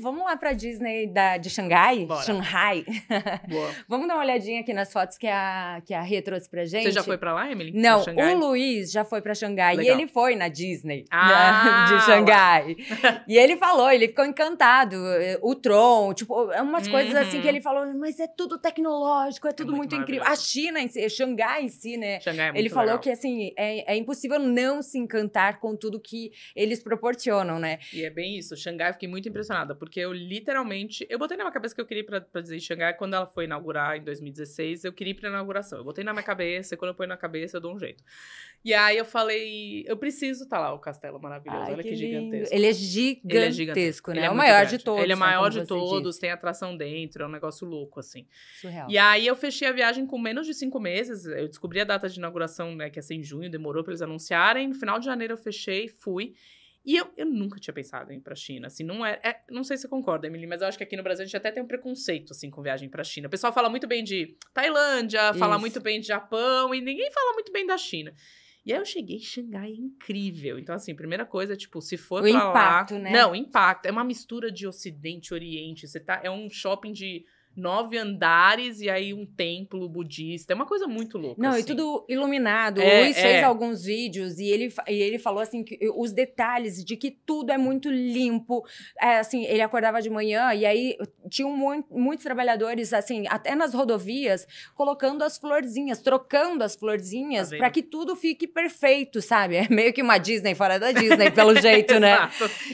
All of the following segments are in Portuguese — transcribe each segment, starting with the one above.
vamos lá para Disney da, de Xangai? Bora. Shanghai. Boa. vamos dar uma olhadinha aqui nas fotos que a, que a Rê trouxe pra gente. Você já foi para lá, Emily? Não, o Luiz já foi para Xangai Legal. e ele foi na Disney né? ah, né, de Xangai. e ele falou, ele ficou encantado. Eh, o Tron, tipo, é umas uhum. coisas assim que ele uhum. falou, mas é tudo tecnológico, é, é tudo é muito, muito incrível. A China em si, eh, Xangai em si, né? Xangai é muito ele falou legal. que assim, é, é impossível não se encantar com tudo que eles proporcionam, né? E é bem isso. Xangai, eu fiquei muito impressionada porque eu literalmente. Eu botei na minha cabeça que eu queria ir pra, pra dizer Xangai quando ela foi inaugurar em 2016. Eu queria ir pra inauguração. Eu botei na minha cabeça, e quando eu ponho na cabeça, eu dou um jeito. E aí eu falei, eu preciso estar tá lá, o castelo maravilhoso. Ai, Olha que, que gigantesco. Ele é gigantesco, ele é gigantesco né? Ele é, é o maior grande. de todos. Ele é o né? maior de todos, disse. tem atração dentro, é um negócio louco, assim. Surreal. E aí eu fechei a viagem com menos de cinco meses. Eu descobri a data de inauguração, né? Que é ser assim, em junho, demorou pra eles anunciarem. No final de janeiro eu fechei, fui. E eu, eu nunca tinha pensado em ir pra China, assim, não é, é Não sei se você concorda, Emily, mas eu acho que aqui no Brasil a gente até tem um preconceito, assim, com viagem pra China. O pessoal fala muito bem de Tailândia, Isso. fala muito bem de Japão, e ninguém fala muito bem da China. E aí eu cheguei em Xangai, é incrível. Então, assim, primeira coisa, tipo, se for o pra impacto, lá... né? Não, impacto. É uma mistura de Ocidente, Oriente. Você tá... É um shopping de nove andares e aí um templo budista. É uma coisa muito louca. Não, assim. e tudo iluminado. É, o Luiz é. fez alguns vídeos e ele, e ele falou assim que os detalhes de que tudo é muito limpo. É, assim, ele acordava de manhã e aí tinham muito muitos trabalhadores, assim, até nas rodovias, colocando as florzinhas, trocando as florzinhas tá para que tudo fique perfeito, sabe? É meio que uma Disney fora da Disney, pelo jeito, né?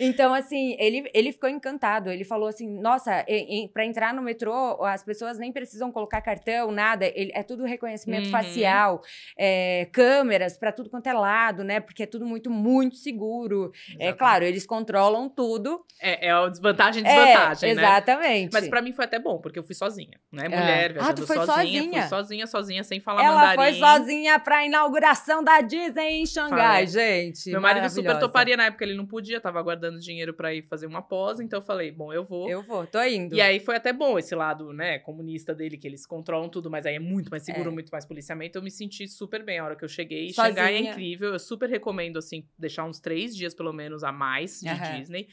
Então, assim, ele, ele ficou encantado. Ele falou assim: nossa, para entrar no metrô falou, as pessoas nem precisam colocar cartão, nada, ele, é tudo reconhecimento uhum. facial, é, câmeras para tudo quanto é lado, né? Porque é tudo muito, muito seguro. É exatamente. É claro, eles controlam tudo. É, é a desvantagem e é, desvantagem, é, né? Exatamente. Mas para mim foi até bom, porque eu fui sozinha, né? É. Mulher, é. viajando ah, tu foi sozinha, sozinha. Fui sozinha, sozinha, sem falar Ela mandarim. foi sozinha pra inauguração da Disney em Xangai, gente. Meu marido super toparia na época, ele não podia, tava guardando dinheiro para ir fazer uma pós, então eu falei, bom, eu vou. Eu vou, tô indo. E aí foi até bom esse lado lado, né, comunista dele, que eles controlam tudo, mas aí é muito mais seguro, é. muito mais policiamento. Eu me senti super bem a hora que eu cheguei. É Sozinha. é incrível. Eu super recomendo, assim, deixar uns três dias, pelo menos, a mais de uhum. Disney.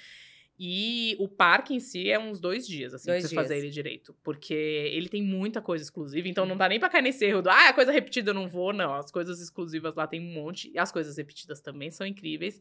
E o parque em si é uns dois dias, assim, dois pra você dias. fazer ele direito. Porque ele tem muita coisa exclusiva, então uhum. não dá nem pra cair nesse erro do, ah, é coisa repetida eu não vou, não. As coisas exclusivas lá tem um monte, e as coisas repetidas também são incríveis.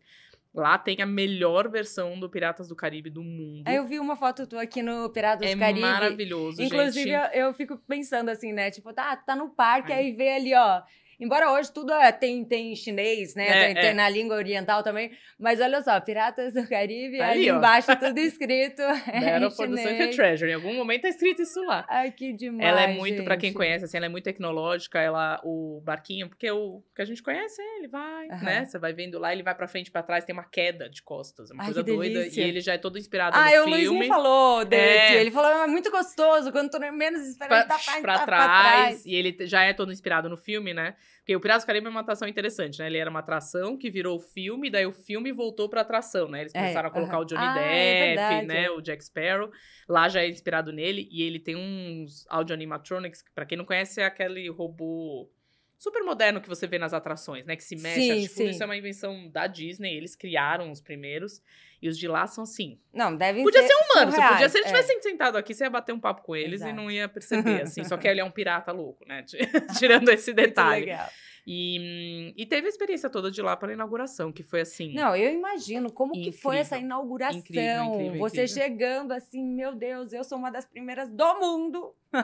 Lá tem a melhor versão do Piratas do Caribe do mundo. É, eu vi uma foto tua aqui no Piratas é do Caribe. É maravilhoso, Inclusive, gente. Inclusive, eu, eu, fico pensando assim, né? Tipo, tá, tá no parque, Ai. aí vê ali, ó, Embora hoje tudo é, tem, tem chinês, né? É, tem, tem, é. na língua oriental também. Mas olha só, Piratas do Caribe, ali, embaixo tudo escrito. Battle for the Sunken Treasure. Em algum momento tá escrito isso lá. Ai, que demais. Ela é muito, para quem conhece, assim, ela é muito tecnológica. Ela, o barquinho, porque o que a gente conhece, é, ele vai, né? Você vai vendo lá, ele vai para frente, para trás, tem uma queda de costas. Uma Ai, coisa doida. E ele já é todo inspirado ah, no filme. Ah, o Luizinho falou desse. É. Ele falou, ah, é muito gostoso. Quando tu menos esperando pra, tá pra, pra, trás, pra trás. E ele já é todo inspirado no filme, né? Porque o Piratas do Caribe é uma atração interessante, né? Ele era uma atração que virou filme, daí o filme voltou pra atração, né? Eles é, começaram é, a colocar uh -huh. o Johnny ah, é Depp, é né? O Jack Sparrow. Lá já é inspirado nele e ele tem uns audio animatronics, que pra quem não conhece, é aquele robô super moderno que você vê nas atrações, né? Que se mexe. Sim, Acho que isso é uma invenção da Disney. Eles criaram os primeiros. E os de lá são assim. Não, devem podia ser. Podia ser humano, podia. Se ele é. tivesse é. sentado aqui, você ia bater um papo com eles Exato. e não ia perceber, assim. Só que ele é um pirata louco, né? Tirando esse detalhe. legal. E, e, teve a experiência toda de lá para a inauguração, que foi assim. Não, eu imagino como incrível, que foi essa inauguração. Incrível, incrível, Você chegando assim, meu Deus, eu sou uma das primeiras do mundo a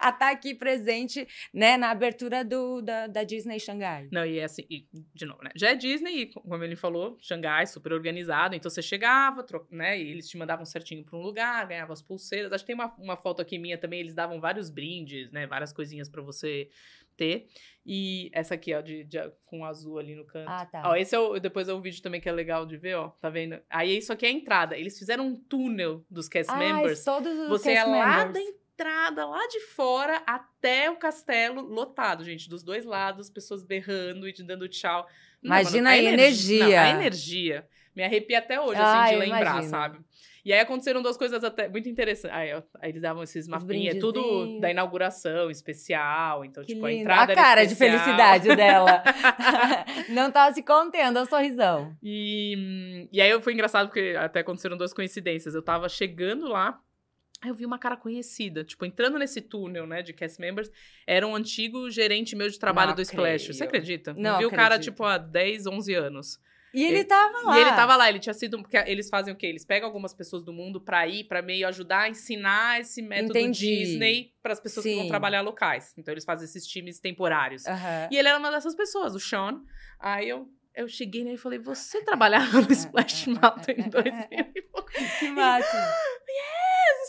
estar tá aqui presente, né, na abertura do, da, da Disney Xangai. Não, e é assim, e, de novo, né? Já é Disney, e como ele falou, Xangai, super organizado, então você chegava, tro... né? E eles te mandavam certinho para um lugar, ganhava as pulseiras. Acho que tem uma, uma foto aqui minha também, eles davam vários brindes, né? Várias coisinhas para você ter. E essa aqui, ó, de, de, com azul ali no canto. Ah, tá. Ó, esse é o, depois é um vídeo também que é legal de ver, ó. Tá vendo? Aí isso aqui é a entrada. Eles fizeram um túnel dos cast ah, members. Todos os você cast é members. lá dentro entrada lá de fora até o castelo lotado, gente, dos dois lados, pessoas berrando e dando tchau. Não, Imagina mano, a, a energia. energia. Não, a energia. Me arrepia até hoje, assim, ah, de lembrar, imagino. sabe? E aí aconteceram duas coisas até muito interessantes. Aí, aí eles davam esses mapinhas, é tudo da inauguração especial. Então, que tipo, lindo. a entrada. A cara de felicidade dela. Não tava se contendo, a é sorrisão. E, e aí foi engraçado porque até aconteceram duas coincidências. Eu tava chegando lá Aí eu vi uma cara conhecida, tipo, entrando nesse túnel, né, de cast members, era um antigo gerente meu de trabalho não do Splash. Creio. Você acredita? Não, eu vi o cara, tipo, há 10, 11 anos. E ele, ele tava lá. E ele tava lá, ele tinha sido. Porque eles fazem o quê? Eles pegam algumas pessoas do mundo pra ir, pra meio ajudar a ensinar esse método Entendi. Disney para as pessoas Sim. que vão trabalhar locais. Então eles fazem esses times temporários. Uhum. E ele era uma dessas pessoas, o Sean. Aí eu eu cheguei nele e falei, você trabalhava no Splash Mountain em 2000 Que máximo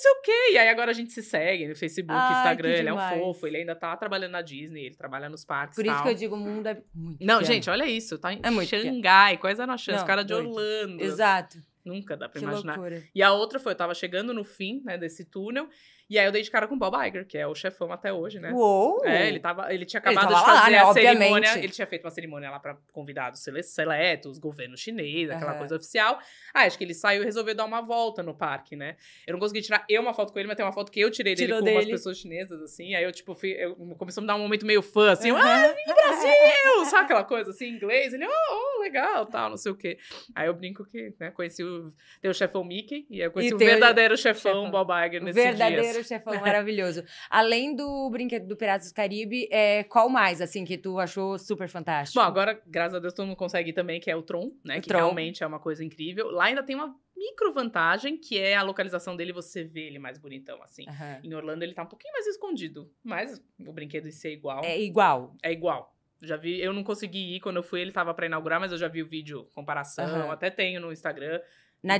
sei o quê. E aí agora a gente se segue no né, Facebook, Ai, Instagram, ele é um fofo, ele ainda tá trabalhando na Disney, ele trabalha nos parques. Por tal. isso que eu digo, o mundo é muito. Não, pequeno. gente, olha isso. Tá em é muito Xangai, pequeno. quais eram as chances? O cara de muito. Orlando. Exato. Nunca dá pra que imaginar. Loucura. E a outra foi, eu tava chegando no fim, né, desse túnel. E aí eu dei de cara com o Bob Iger, que é o chefão até hoje, né? Uou! É, ele, tava, ele tinha acabado ele de fazer lá, né? a Obviamente. cerimônia. Ele tinha feito uma cerimônia lá para convidados seletos, governo chinês, aquela uhum. coisa oficial. Ah, acho que ele saiu e resolveu dar uma volta no parque, né? Eu não consegui tirar eu uma foto com ele, mas tem uma foto que eu tirei Tirou dele com dele. umas pessoas chinesas, assim. Aí eu, tipo, fui, eu, começou a me dar um momento meio fã, assim. Uhum. Ah, Brasil! Sabe aquela coisa, assim, inglês? Ele, oh, oh, legal, tal, não sei o quê. Aí eu brinco que, né, conheci o... Tem o chefão Mickey, e eu conheci e o verdadeiro chefão, chefão Bob Iger nesse assim. verdadeiro dia, Primeiro chefão maravilhoso. Além do brinquedo do Piratas do Caribe, é, qual mais, assim, que tu achou super fantástico? Bom, agora, graças a Deus, todo mundo consegue também, que é o Tron, né? O que Tron. realmente é uma coisa incrível. Lá ainda tem uma micro vantagem, que é a localização dele, você vê ele mais bonitão, assim. Uhum. Em Orlando ele tá um pouquinho mais escondido, mas o brinquedo em si é igual. É igual. É igual. Já vi, eu não consegui ir quando eu fui, ele tava para inaugurar, mas eu já vi o vídeo comparação, uhum. até tenho no Instagram. Na, na,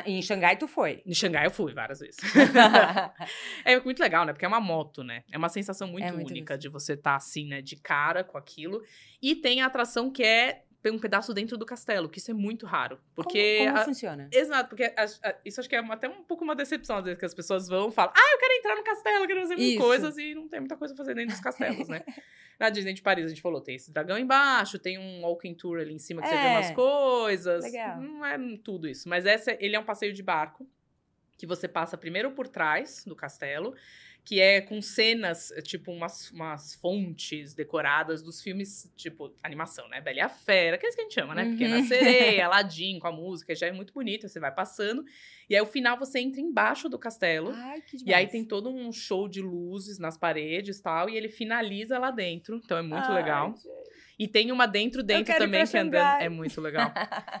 então em Xangai tu foi? Em Xangai eu fui várias vezes. é muito legal, né? Porque é uma moto, né? É uma sensação muito, é muito única de você estar tá, assim, né? De cara com aquilo. E tem a atração que é um pedaço dentro do castelo, que isso é muito raro. Porque como, como a, funciona? Exato, porque a, a, isso acho que é uma, até um pouco uma decepção, às vezes, que as pessoas vão e falam, ah, eu quero entrar no castelo, quero fazer mil coisas, e não tem muita coisa a fazer dentro dos castelos, né? Na Disney de Paris, a gente falou, tem esse dragão embaixo, tem um walking tour ali em cima que é, você vê umas é. coisas. Legal. Não é tudo isso. Mas essa ele é um passeio de barco que você passa primeiro por trás do castelo, que é com cenas, eh, tipo, umas, umas fontes decoradas dos filmes, tipo, animação, né? Bela e a Fera, aqueles que a gente chama, né? Pequena uhum. Sereia, Aladdin, com a música, já é muito bonito, você vai passando. E aí, o final, você entra embaixo do castelo. Ai, que demais. E aí, tem todo um show de luzes nas paredes e tal, e ele finaliza lá dentro. Então, é muito Ai, legal. Gente. E tem uma dentro dentro também que é andando, é muito legal.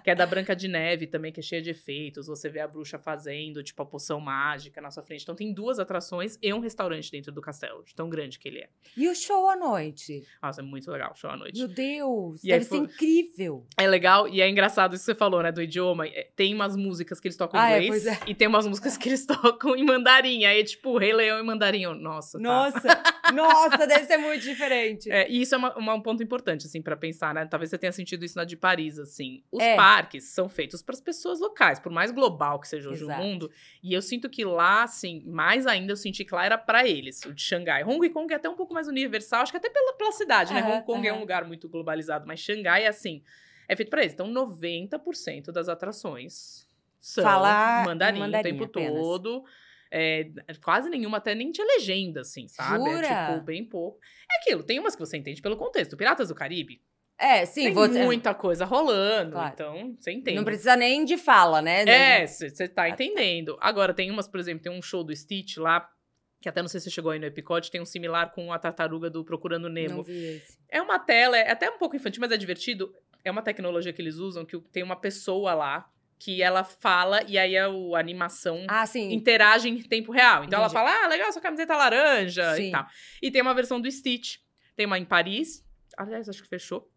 que é da Branca de Neve também, que é cheia de efeitos. Você vê a bruxa fazendo, tipo, a poção mágica na sua frente. Então tem duas atrações e um restaurante dentro do castelo, de tão grande que ele é. E o show à noite? Nossa, é muito legal o show à noite. Meu Deus, e deve aí, ser foi... incrível. É legal e é engraçado isso que você falou, né, do idioma. É, tem umas músicas que eles tocam em ah, é, inglês é, é. e tem umas músicas que eles tocam em mandarim. Aí tipo, Rei Leão e mandarim. Nossa, Nossa, tá. nossa, deve ser muito diferente. É, e isso é uma, uma, um ponto importante assim, para pensar, né? Talvez você tenha sentido isso na de Paris, assim. Os é. parques são feitos para as pessoas locais, por mais global que seja hoje o mundo. E eu sinto que lá, assim, mais ainda eu senti que lá era para eles, o de Xangai. Hong Kong é até um pouco mais universal, acho que até pela, pela cidade, né? Hong Kong uhum. é um lugar muito globalizado, mas Xangai assim. É feito para eles. Então, 90% das atrações são Falar mandarim, mandarim o tempo apenas. todo. É, quase nenhuma, até nem tinha legenda, assim, sabe? Jura? É, tipo, bem pouco. É aquilo, tem umas que você entende pelo contexto. Piratas do Caribe, é, sim. Tem muita coisa rolando, claro. então você entende. Não precisa nem de fala, né? É, você tá, ah, tá entendendo. Agora, tem umas, por exemplo, tem um show do Stitch lá, que até não sei se chegou aí no Epicote, tem um similar com a tartaruga do Procurando Nemo. Não vi esse. É uma tela, é até um pouco infantil, mas é divertido. É uma tecnologia que eles usam, que tem uma pessoa lá, que ela fala e aí a, a animação ah, interage em tempo real. Então Entendi. ela fala, ah, legal, sua camiseta laranja sim. e tal. E tem uma versão do Stitch. Tem uma em Paris, aliás, acho que fechou.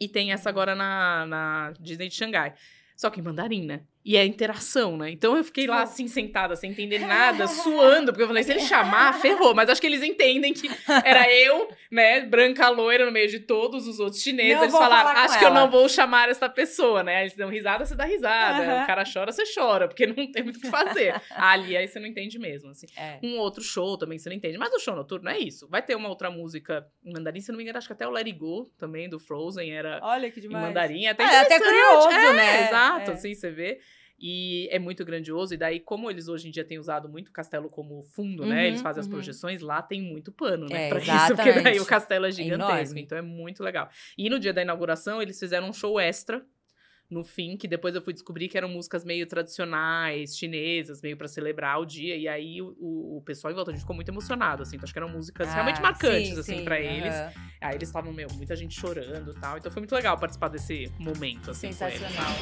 E tem essa hum. agora na, na Disney de Xangai. Só que em mandarim, né? E é interação, né? Então eu fiquei lá assim, sentada, sem entender nada, suando, porque eu falei, se ele chamar, ferrou. Mas acho que eles entendem que era eu, né, branca loira no meio de todos os outros chineses. Não eles falaram, acho ela. que eu não vou chamar essa pessoa, né? Eles dão risada, você dá risada. Uhum. O cara chora, você chora, porque não tem muito o que fazer. Ali, aí você não entende mesmo, assim. É. Um outro show também você não entende. Mas o show noturno é isso. Vai ter uma outra música em mandarim, se não me engano, acho que até o Larry Go também, do Frozen, era Olha que demais. em mandarim. É até, ah, é, até curioso, é, né? Exato, é. assim, você vê. E é muito grandioso. E daí, como eles hoje em dia têm usado muito o castelo como fundo, né, uhum, né? Eles fazem uhum. as projeções, lá tem muito pano, né? É, pra exatamente. isso, porque daí o castelo é, é gigantesco. É então é muito legal. E no dia da inauguração, eles fizeram um show extra no fim, que depois eu fui descobrir que eram músicas meio tradicionais, chinesas, meio para celebrar o dia. E aí o, o, pessoal em volta a gente ficou muito emocionado, assim. Então acho que eram músicas ah, realmente marcantes, assim, sim, assim, para uhum. eles. Aí eles estavam, meu, muita gente chorando e tal. Então foi muito legal participar desse momento, assim. Sensacional.